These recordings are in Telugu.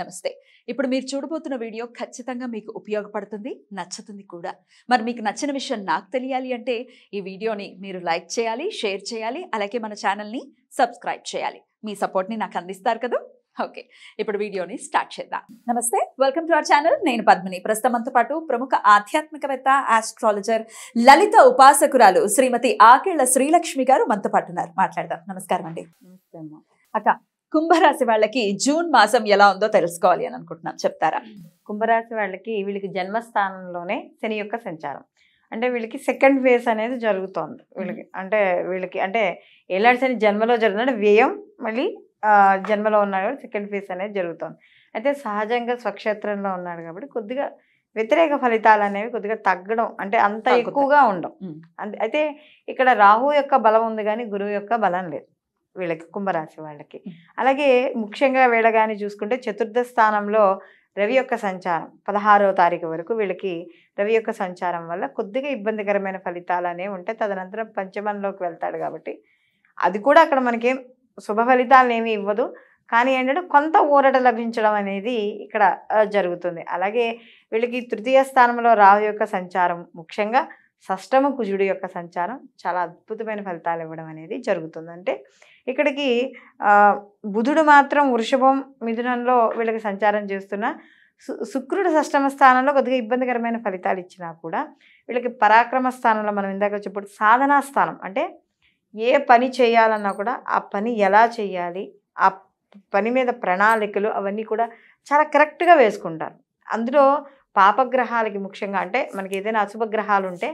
నమస్తే ఇప్పుడు మీరు చూడబోతున్న వీడియో ఖచ్చితంగా మీకు ఉపయోగపడుతుంది నచ్చుతుంది కూడా మరి మీకు నచ్చిన విషయం నాకు తెలియాలి అంటే ఈ వీడియోని మీరు లైక్ చేయాలి షేర్ చేయాలి అలాగే మన ఛానల్ని సబ్స్క్రైబ్ చేయాలి మీ సపోర్ట్ని నాకు అందిస్తారు కదా ఓకే ఇప్పుడు వీడియోని స్టార్ట్ చేద్దాం నమస్తే వెల్కమ్ టు అవర్ ఛానల్ నేను పద్మిని ప్రస్తుతంతో పాటు ప్రముఖ ఆధ్యాత్మికవేత్త ఆస్ట్రాలజర్ లలిత ఉపాసకురాలు శ్రీమతి ఆకేళ్ల శ్రీలక్ష్మి గారు మనతో పాటున్నారు మాట్లాడదాం నమస్కారం అండి అక్క కుంభరాశి వాళ్ళకి జూన్ మాసం ఎలా ఉందో తెలుసుకోవాలి అని అనుకుంటున్నాను చెప్తారా కుంభరాశి వాళ్ళకి వీళ్ళకి జన్మస్థానంలోనే శని యొక్క సంచారం అంటే వీళ్ళకి సెకండ్ ఫేజ్ అనేది జరుగుతోంది వీళ్ళకి అంటే వీళ్ళకి అంటే ఎలాంటి శని జన్మలో జరుగుతుంది వ్యయం మళ్ళీ జన్మలో ఉన్నాడు సెకండ్ ఫేజ్ అనేది జరుగుతోంది అయితే సహజంగా స్వక్షేత్రంలో ఉన్నాడు కాబట్టి కొద్దిగా వ్యతిరేక ఫలితాలు అనేవి కొద్దిగా తగ్గడం అంటే అంత ఎక్కువగా ఉండవు అయితే ఇక్కడ రాహు యొక్క బలం ఉంది కానీ గురువు యొక్క బలం లేదు వీళ్ళకి కుంభరాశి వాళ్ళకి అలాగే ముఖ్యంగా వీళ్ళగాని చూసుకుంటే చతుర్థ స్థానంలో రవి యొక్క సంచారం పదహారో తారీఖు వరకు వీళ్ళకి రవి యొక్క సంచారం వల్ల కొద్దిగా ఇబ్బందికరమైన ఫలితాలు అనేవి ఉంటాయి తదనంతరం పంచమంలోకి వెళ్తాడు కాబట్టి అది కూడా అక్కడ మనకి శుభ ఫలితాలను ఏమీ ఇవ్వదు కానీ ఏంటంటే కొంత ఊరట లభించడం అనేది ఇక్కడ జరుగుతుంది అలాగే వీళ్ళకి తృతీయ స్థానంలో రావు యొక్క సంచారం ముఖ్యంగా సష్టమ కుజుడి యొక్క సంచారం చాలా అద్భుతమైన ఫలితాలు ఇవ్వడం అనేది జరుగుతుంది అంటే ఇక్కడికి బుధుడు మాత్రం వృషభం మిథునంలో వీళ్ళకి సంచారం చేస్తున్న శుక్రుడు సష్టమ స్థానంలో కొద్దిగా ఇబ్బందికరమైన ఫలితాలు ఇచ్చినా కూడా వీళ్ళకి పరాక్రమ స్థానంలో మనం ఇందాక చెప్పుడు సాధనా స్థానం అంటే ఏ పని చేయాలన్నా కూడా ఆ పని ఎలా చేయాలి ఆ పని మీద ప్రణాళికలు అవన్నీ కూడా చాలా కరెక్ట్గా వేసుకుంటారు అందులో పాపగ్రహాలకి ముఖ్యంగా అంటే మనకి ఏదైనా అశుభ గ్రహాలు ఉంటే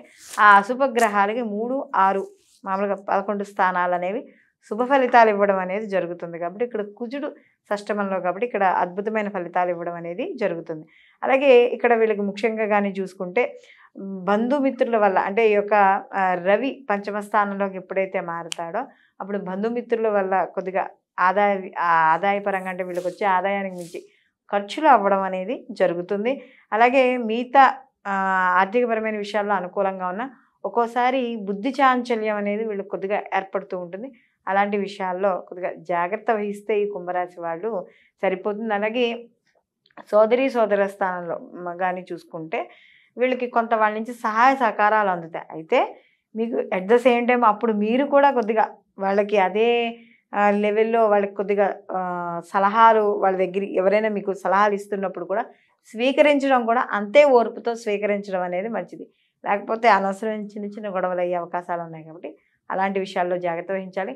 ఆ అశుభ గ్రహాలకి మూడు ఆరు మామూలుగా పదకొండు స్థానాలు అనేవి శుభ ఫలితాలు ఇవ్వడం అనేది జరుగుతుంది కాబట్టి ఇక్కడ కుజుడు సష్టమంలో కాబట్టి ఇక్కడ అద్భుతమైన ఫలితాలు ఇవ్వడం అనేది జరుగుతుంది అలాగే ఇక్కడ వీళ్ళకి ముఖ్యంగా కానీ చూసుకుంటే బంధుమిత్రుల వల్ల అంటే ఈ యొక్క రవి పంచమ స్థానంలోకి ఎప్పుడైతే మారుతాడో అప్పుడు బంధుమిత్రుల వల్ల కొద్దిగా ఆదాయ ఆదాయపరంగా అంటే వీళ్ళకి వచ్చే ఆదాయానికి మించి ఖర్చులు అవ్వడం అనేది జరుగుతుంది అలాగే మిగతా ఆర్థికపరమైన విషయాల్లో అనుకూలంగా ఉన్న ఒక్కోసారి బుద్ధి చాంచల్యం అనేది వీళ్ళు కొద్దిగా ఏర్పడుతూ ఉంటుంది అలాంటి విషయాల్లో కొద్దిగా జాగ్రత్త వహిస్తే ఈ కుంభరాశి వాళ్ళు సరిపోతుంది అలాగే సోదరి సోదర స్థానంలో కానీ చూసుకుంటే వీళ్ళకి కొంత వాళ్ళ నుంచి సహాయ సహకారాలు అందుతాయి అయితే మీకు అట్ ద సేమ్ టైం అప్పుడు మీరు కూడా కొద్దిగా వాళ్ళకి అదే లెవెల్లో వాళ్ళకి కొద్దిగా సలహాలు వాళ్ళ దగ్గర ఎవరైనా మీకు సలహాలు ఇస్తున్నప్పుడు కూడా స్వీకరించడం కూడా అంతే ఓర్పుతో స్వీకరించడం అనేది మంచిది లేకపోతే అనవసరమైన చిన్న చిన్న గొడవలు అయ్యే అవకాశాలు ఉన్నాయి కాబట్టి అలాంటి విషయాల్లో జాగ్రత్త వహించాలి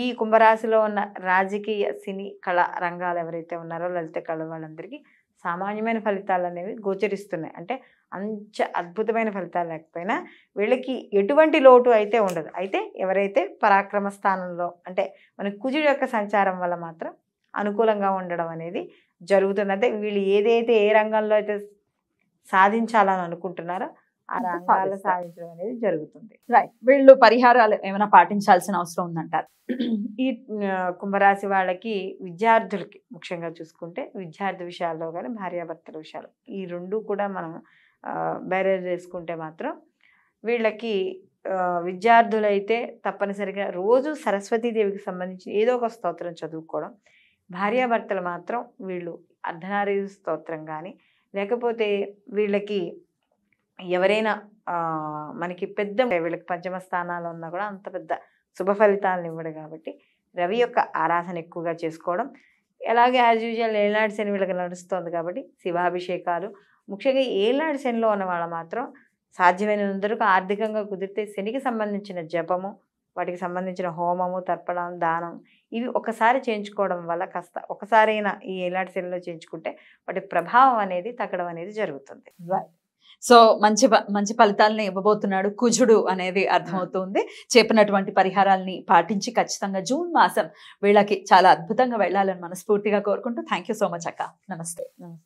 ఈ కుంభరాశిలో ఉన్న రాజకీయ సినీ కళా రంగాలు ఎవరైతే ఉన్నారో లలిత కళ వాళ్ళందరికీ సామాన్యమైన ఫలితాలు అనేవి గోచరిస్తున్నాయి అంటే అంత అద్భుతమైన ఫలితాలు లేకపోయినా వీళ్ళకి ఎటువంటి లోటు అయితే ఉండదు అయితే ఎవరైతే పరాక్రమ స్థానంలో అంటే మన కుజుడు యొక్క సంచారం వల్ల మాత్రం అనుకూలంగా ఉండడం అనేది జరుగుతుంది అంటే వీళ్ళు ఏదైతే ఏ రంగంలో అయితే సాధించాలని అనుకుంటున్నారో ఆ రంగాలు సాధించడం అనేది జరుగుతుంది రైట్ వీళ్ళు పరిహారాలు ఏమైనా పాటించాల్సిన అవసరం ఉందంటారు ఈ కుంభరాశి వాళ్ళకి విద్యార్థులకి ముఖ్యంగా చూసుకుంటే విద్యార్థి విషయాల్లో కానీ భార్యాభర్తల విషయాలు ఈ రెండు కూడా మనం బేరే చేసుకుంటే మాత్రం వీళ్ళకి విద్యార్థులైతే తప్పనిసరిగా రోజు సరస్వతీదేవికి సంబంధించి ఏదో ఒక స్తోత్రం చదువుకోవడం భార్యాభర్తలు మాత్రం వీళ్ళు అర్ధనారీ స్తోత్రం కానీ లేకపోతే వీళ్ళకి ఎవరైనా మనకి పెద్ద వీళ్ళకి పంచమ స్థానాలు ఉన్నా కూడా అంత పెద్ద శుభ ఫలితాలను ఇవ్వడు కాబట్టి రవి యొక్క ఆరాధన ఎక్కువగా చేసుకోవడం ఎలాగే యాజ్ యూజువల్ ఏలాంటి శని వీళ్ళకి నడుస్తుంది కాబట్టి శివాభిషేకాలు ముఖ్యంగా ఏలాంటి శనిలో ఉన్న వాళ్ళు మాత్రం సాధ్యమైనంతవరకు ఆర్థికంగా కుదిరితే శనికి సంబంధించిన జపము వాటికి సంబంధించిన హోమము తర్పణం దానం ఇవి ఒకసారి చేయించుకోవడం వల్ల కాస్త ఒకసారైనా ఈ ఏలాడు శనిలో చేయించుకుంటే వాటి ప్రభావం అనేది తగ్గడం అనేది జరుగుతుంది సో మంచి మంచి ఫలితాలని ఇవ్వబోతున్నాడు కుజుడు అనేది అర్థమవుతుంది చెప్పినటువంటి పరిహారాలని పాటించి ఖచ్చితంగా జూన్ మాసం వీళ్ళకి చాలా అద్భుతంగా వెళ్ళాలని మనస్ఫూర్తిగా కోరుకుంటూ థ్యాంక్ సో మచ్ అక్క నమస్తే నమస్తే